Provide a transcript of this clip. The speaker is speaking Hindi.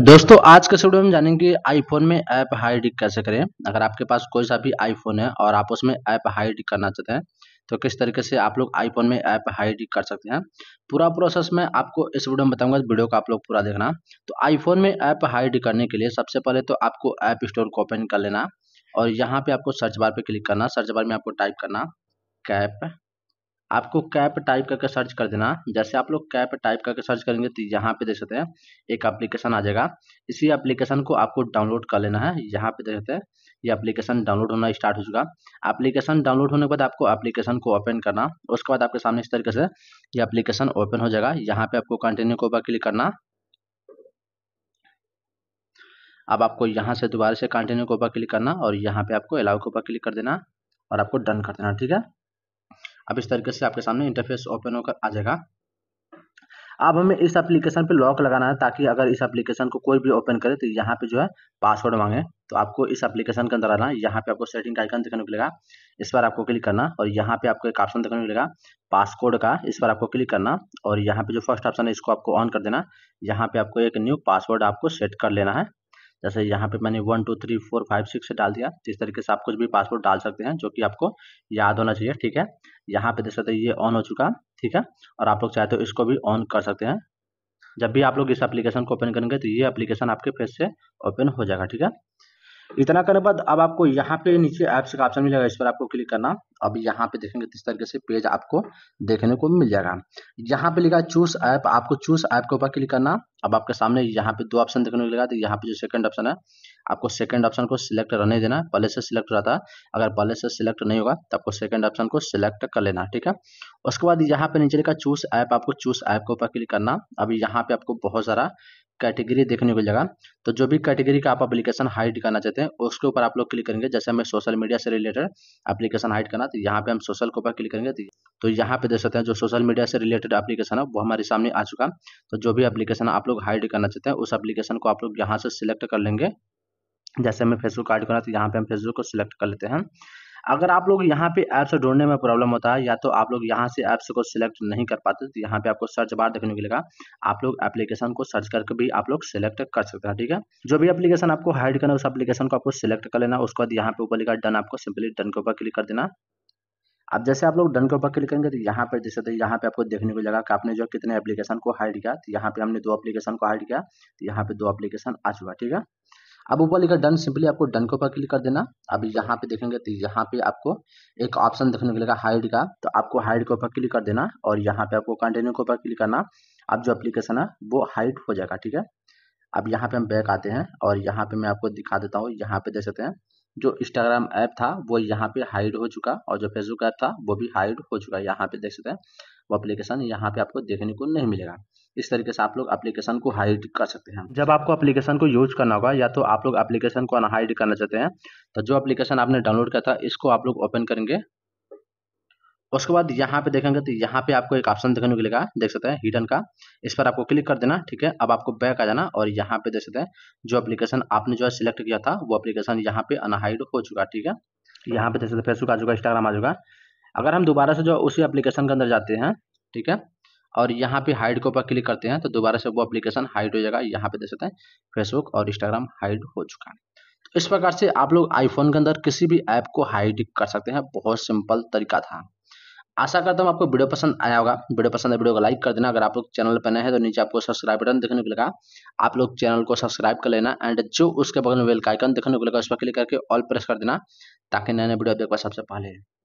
दोस्तों आज के वीडियो में जानेंगे आईफोन में ऐप हाइड कैसे करें अगर आपके पास कोई सा भी आईफोन है और आप उसमें ऐप हाइड करना चाहते हैं तो किस तरीके से आप लोग आईफोन में ऐप हाइड कर सकते हैं पूरा प्रोसेस मैं आपको इस वीडियो में बताऊंगा वीडियो का आप लोग पूरा देखना तो आईफोन में ऐप हाइड करने के लिए सबसे पहले तो आपको ऐप स्टोर को ओपन कर लेना और यहाँ पे आपको सर्च बार पे क्लिक करना सर्च बार में आपको टाइप करना कैप आपको कैप टाइप करके सर्च कर देना जैसे आप लोग कैप टाइप करके सर्च करेंगे तो यहाँ पे देख सकते हैं एक एप्लीकेशन आ जाएगा इसी एप्लीकेशन को आपको डाउनलोड कर लेना है यहाँ पे देख सकते हैं ये एप्लीकेशन डाउनलोड होना स्टार्ट हो चुका एप्लीकेशन डाउनलोड होने के बाद आपको एप्लीकेशन को ओपन करना उसके बाद आपके सामने इस तरीके से ये एप्लीकेशन ओपन हो जाएगा यहाँ पे आपको कंटिन्यू को ऊपर क्लिक करना अब आपको यहाँ से दोबारा से कंटिन्यू को ऊपर क्लिक करना और यहाँ पे आपको अलाउ को ऊपर क्लिक कर देना और आपको डन कर देना ठीक है अब इस तरीके से आपके सामने इंटरफेस ओपन होकर आ जाएगा अब हमें इस एप्लीकेशन पे लॉक लगाना है ताकि अगर इस एप्लीकेशन को कोई भी ओपन करे तो यहाँ पे जो है पासवर्ड मांगे तो आपको इस एप्लीकेशन के अंदर आना है यहाँ पे आपको सेटिंग का आइकन देखने को मिलेगा इस पर आपको क्लिक करना और यहाँ पे आपको एक ऑप्शन देखने को मिलेगा पासकोड का इस पर आपको क्लिक करना और यहाँ पे जो फर्स्ट ऑप्शन है इसको आपको ऑन कर देना यहाँ पे आपको एक न्यू पासवर्ड आपको सेट कर लेना है जैसे यहाँ पे मैंने one two three four five six डाल दिया इस तरीके से आप कुछ भी पासवर्ड डाल सकते हैं जो कि आपको याद होना चाहिए ठीक है यहाँ पे देख सकते हैं ये ऑन हो चुका ठीक है और आप लोग चाहे तो इसको भी ऑन कर सकते हैं जब भी आप लोग इस एप्लीकेशन को ओपन करेंगे तो ये एप्लीकेशन आपके फेस से ओपन हो जाएगा ठीक है इतना करने बाद अब आपको यहाँ पे नीचे ऐप्स का ऑप्शन मिलेगा इस पर आपको क्लिक करना अब यहाँ पे देखेंगे किस तरीके से पेज आपको देखने को मिल जाएगा यहाँ पे लिखा चूस ऐप आपको चूस ऐप के ऊपर क्लिक करना अब आपके सामने यहाँ पे दो ऑप्शन देखने को मिलेगा तो यहाँ पे जो सेकंड ऑप्शन है आपको सेकंड ऑप्शन को सिलेक्ट रहने देना पहले से सिलेक्ट रहता है अगर पहले से सिलेक्ट नहीं होगा तो आपको सेकंड ऑप्शन को सिलेक्ट कर लेना ठीक है उसके बाद यहाँ पे नीचे लिखा चूस ऐप आपको चूस ऐप के ऊपर क्लिक करना अभी यहाँ पे आपको बहुत सारा कैटेगरी देखने को मिलेगा तो जो भी कैटेगरी का आप एप्लीकेशन हाइड करना चाहते हैं उसके ऊपर आप लोग क्लिक करेंगे जैसे हमें सोशल मीडिया से रिलेटेड एप्लीकेशन हाइड करना तो यहाँ पे हम सोशल के ऊपर क्लिक करेंगे तो यहाँ पे देख सकते हैं जो सोशल मीडिया से रिलेटेड एप्लीकेशन है वो हमारे सामने आ चुका तो जो भी एप्लीकेशन आप लोग हाइड करना चाहते हैं उस एप्लीकेशन को आप लोग यहाँ से सिलेक्ट कर लेंगे जैसे हमें फेसबुक हाइड करना तो यहाँ पे हम फेसबुक को सिलेक्ट कर लेते हैं अगर आप लोग यहाँ पे ऐप्स ढूंढने में प्रॉब्लम होता है या तो आप लोग यहाँ से ऐप्स को सिलेक्ट नहीं कर पाते तो यहाँ पे आपको सर्च बार देखने को मिलेगा आप लोग एप्लीकेशन को सर्च करके भी आप लोग सिलेक्ट कर सकते हैं ठीक है जो भी एप्लीकेशन आपको हाइड करना है उस एप्लीकेशन को आपको सिलेक्ट कर लेना उसके बाद यहाँ पे ऊपर लिखा डन आपको सिंपली डन के ऊपर क्लिक कर देना अब जैसे आप लोग डन के ऊपर क्लिक करेंगे तो यहाँ पर जैसे तो यहाँ पे आपको देखने को लगा कि आपने जो कितने एप्लीकेशन को हाइड किया तो यहाँ पे हमने दो एप्लीकेशन को हाइड किया तो यहाँ पे दो एप्लीकेशन आ चुका ठीक है अब ऊपर लिखा डन सिंपली आपको डन के ऊपर क्लिक कर देना अब यहाँ पे देखेंगे तो यहाँ पे आपको एक ऑप्शन देखने को मिलेगा हाइड का तो आपको हाइड के ऊपर क्लिक कर देना और यहाँ पे आपको कंटिन्यू के ऊपर क्लिक करना अब जो एप्लीकेशन है वो हाइड हो जाएगा ठीक है अब यहाँ पे हम बैक आते हैं और यहाँ पे मैं आपको दिखा देता हूँ यहाँ पे देख सकते हैं जो इंस्टाग्राम ऐप था वो यहाँ पे हाइड हो चुका और जो फेसबुक ऐप था वो भी हाइड हो चुका यहाँ पे देख सकते हैं वो एप्लीकेशन यहाँ पे आपको देखने को नहीं मिलेगा इस तरीके से आप लोग एप्लीकेशन को हाइड कर सकते हैं जब आपको एप्लीकेशन को यूज करना होगा या तो आप लोग एप्लीकेशन को अनहाइड करना चाहते हैं तो जो एप्लीकेशन आपने डाउनलोड किया था इसको आप लोग ओपन करेंगे उसके बाद यहाँ पे देखेंगे तो यहाँ पे आपको एक ऑप्शन देखने को मिलेगा देख सकते हैं हिडन का इस पर आपको क्लिक कर देना ठीक है अब आपको बैक आ जाना और यहाँ पे देख सकते हैं जो एप्लीकेशन आपने जो है सिलेक्ट किया था वो एप्लीकेशन यहाँ पे अनहाइड हो चुका ठीक है यहाँ पे देख सकते हैं फेसबुक आ चुका इंस्टाग्राम आ चुका अगर हम दोबारा से जो उसी एप्लीकेशन के अंदर जाते हैं ठीक है और यहाँ पे हाइड के ऊपर क्लिक करते हैं तो दोबारा से वो एप्लीकेशन हाइड हो जाएगा यहाँ पे देख सकते हैं फेसबुक और इंस्टाग्राम हाइड हो चुका है तो इस प्रकार से आप लोग आईफोन के अंदर किसी भी ऐप को हाइड कर सकते हैं बहुत सिंपल तरीका था आशा करता हूँ आपको वीडियो पसंद आया होगा वीडियो पसंद है वीडियो को लाइक कर देना अगर आप लोग चैनल पर नए हैं तो नीचे आपको सब्सक्राइब बटन देखने को लगा आप लोग चैनल को सब्सक्राइब कर लेना एंड जो उसके बगल में वेल का आइकन देखने को लगा उस पर क्लिक करके ऑल प्रेस कर देना ताकि नए नए वीडियो आपके सबसे पहले